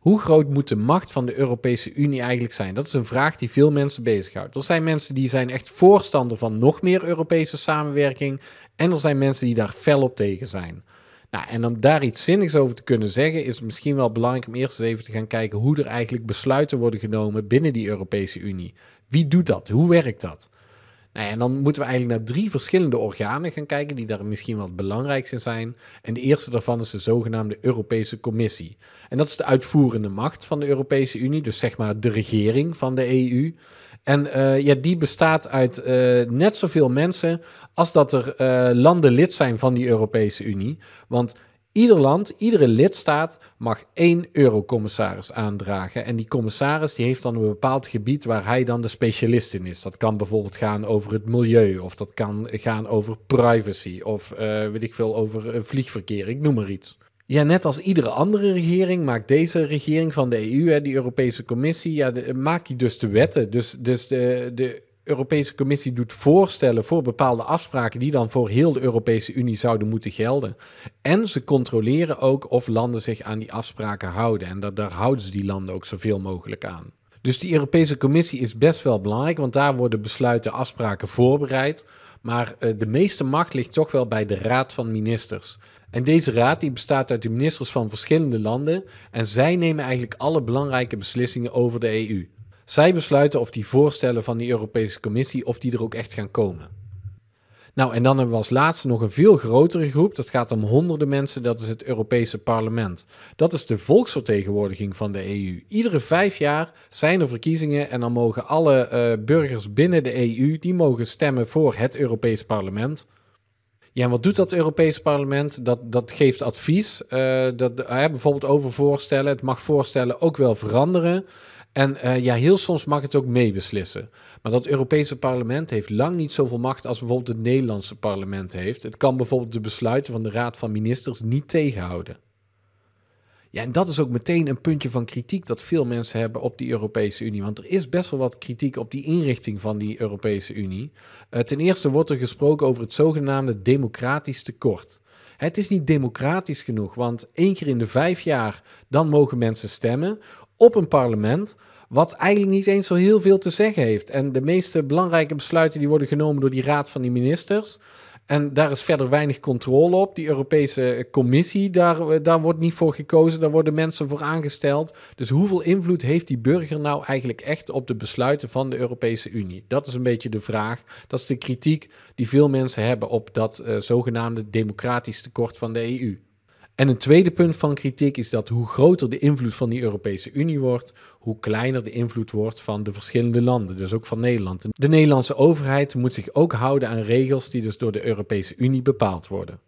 Hoe groot moet de macht van de Europese Unie eigenlijk zijn? Dat is een vraag die veel mensen bezighoudt. Er zijn mensen die zijn echt voorstander van nog meer Europese samenwerking. En er zijn mensen die daar fel op tegen zijn. Nou, en om daar iets zinnigs over te kunnen zeggen, is het misschien wel belangrijk om eerst eens even te gaan kijken hoe er eigenlijk besluiten worden genomen binnen die Europese Unie. Wie doet dat? Hoe werkt dat? Nou en dan moeten we eigenlijk naar drie verschillende organen gaan kijken, die daar misschien wat het belangrijkste zijn. En de eerste daarvan is de zogenaamde Europese Commissie. En dat is de uitvoerende macht van de Europese Unie, dus zeg maar de regering van de EU. En eh, ja, die bestaat uit uh, net zoveel mensen als dat er eh, landen lid zijn van die Europese Unie. Want Ieder land, iedere lidstaat mag één eurocommissaris aandragen. En die commissaris die heeft dan een bepaald gebied waar hij dan de specialist in is. Dat kan bijvoorbeeld gaan over het milieu, of dat kan gaan over privacy, of eh, weet ik veel, over eh, vliegverkeer, ik noem maar iets. Ja, net als iedere andere regering maakt deze regering van de EU, hè, die Europese Commissie, ja, de, maakt die dus de wetten. Dus, dus de, de Europese Commissie doet voorstellen voor bepaalde afspraken die dan voor heel de Europese Unie zouden moeten gelden. En ze controleren ook of landen zich aan die afspraken houden. En dat, daar houden ze die landen ook zoveel mogelijk aan. Dus die Europese Commissie is best wel belangrijk, want daar worden besluiten, afspraken voorbereid. Maar eh, de meeste macht ligt toch wel bij de Raad van Ministers. En deze raad die bestaat uit de ministers van verschillende landen en zij nemen eigenlijk alle belangrijke beslissingen over de EU. Zij besluiten of die voorstellen van die Europese Commissie, of die er ook echt gaan komen. Nou, en dan hebben we als laatste nog een veel grotere groep. Dat gaat om honderden mensen. Dat is het Europese Parlement. Dat is de volksvertegenwoordiging van de EU. Iedere vijf jaar zijn er verkiezingen en dan mogen alle eh, burgers binnen de EU die mogen stemmen voor het Europese Parlement. Ja, en wat doet dat Europese Parlement? Dat, dat geeft advies, eh, dat, eh, bijvoorbeeld over voorstellen. Het mag voorstellen ook wel veranderen. En eh, ja, heel soms mag het ook meebeslissen. Maar dat Europese parlement heeft lang niet zoveel macht als bijvoorbeeld het Nederlandse parlement heeft. Het kan bijvoorbeeld de besluiten van de Raad van Ministers niet tegenhouden. Ja, en dat is ook meteen een puntje van kritiek dat veel mensen hebben op die Europese Unie. Want er is best wel wat kritiek op die inrichting van die Europese Unie. Eh, ten eerste wordt er gesproken over het zogenaamde democratisch tekort. Het is niet democratisch genoeg, want één keer in de vijf jaar dan mogen mensen stemmen op een parlement wat eigenlijk niet eens zo heel veel te zeggen heeft. En de meeste belangrijke besluiten die worden genomen door die raad van die ministers. En daar is verder weinig controle op. Die Europese Commissie, daar, daar wordt niet voor gekozen, daar worden mensen voor aangesteld. Dus hoeveel invloed heeft die burger nou eigenlijk echt op de besluiten van de Europese Unie? Dat is een beetje de vraag. Dat is de kritiek die veel mensen hebben op dat eh, zogenaamde democratisch tekort van de EU. En een tweede punt van kritiek is dat hoe groter de invloed van die Europese Unie wordt, hoe kleiner de invloed wordt van de verschillende landen, dus ook van Nederland. De Nederlandse overheid moet zich ook houden aan regels die dus door de Europese Unie bepaald worden.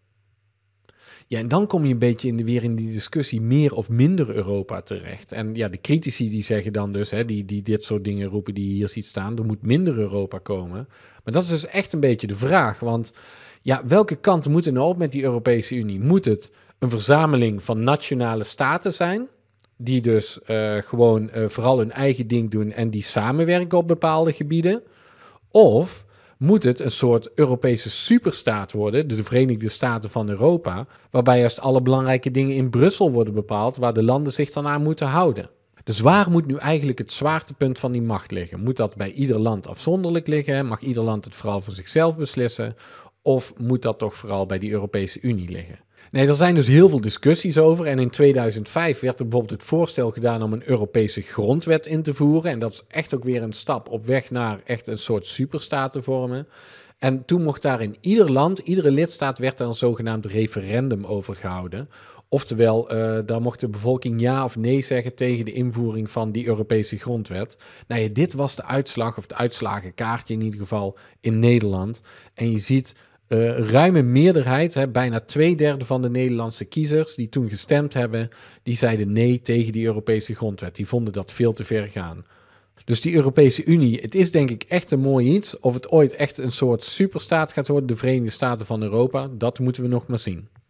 Ja, en dan kom je een beetje in de, weer in die discussie meer of minder Europa terecht. En ja, de critici die zeggen dan dus, hè, die, die dit soort dingen roepen die je hier ziet staan, er moet minder Europa komen. Maar dat is dus echt een beetje de vraag, want ja, welke kant moet er nou op met die Europese Unie? Moet het een verzameling van nationale staten zijn, die dus eh, gewoon eh, vooral hun eigen ding doen en die samenwerken op bepaalde gebieden? Of moet het een soort Europese superstaat worden, de Verenigde Staten van Europa, waarbij juist alle belangrijke dingen in Brussel worden bepaald, waar de landen zich dan aan moeten houden. Dus waar moet nu eigenlijk het zwaartepunt van die macht liggen? Moet dat bij ieder land afzonderlijk liggen? Mag ieder land het vooral voor zichzelf beslissen? Of moet dat toch vooral bij die Europese Unie liggen? Nee, er zijn dus heel veel discussies over. En in 2005 werd er bijvoorbeeld het voorstel gedaan om een Europese grondwet in te voeren. En dat is echt ook weer een stap op weg naar echt een soort superstaat te vormen. En toen mocht daar in ieder land, iedere lidstaat, werd daar een zogenaamd referendum over gehouden. Oftewel, uh, daar mocht de bevolking ja of nee zeggen tegen de invoering van die Europese grondwet. Nou dit was de uitslag, of het uitslagenkaartje in ieder geval, in Nederland. En je ziet een eh, ruime meerderheid, hè, bijna twee derde van de Nederlandse kiezers die toen gestemd hebben, die zeiden nee tegen die Europese grondwet. Die vonden dat veel te ver gaan. Dus die Europese Unie, het is denk ik echt een mooi iets. Of het ooit echt een soort superstaat gaat worden, de Verenigde Staten van Europa, dat moeten we nog maar zien.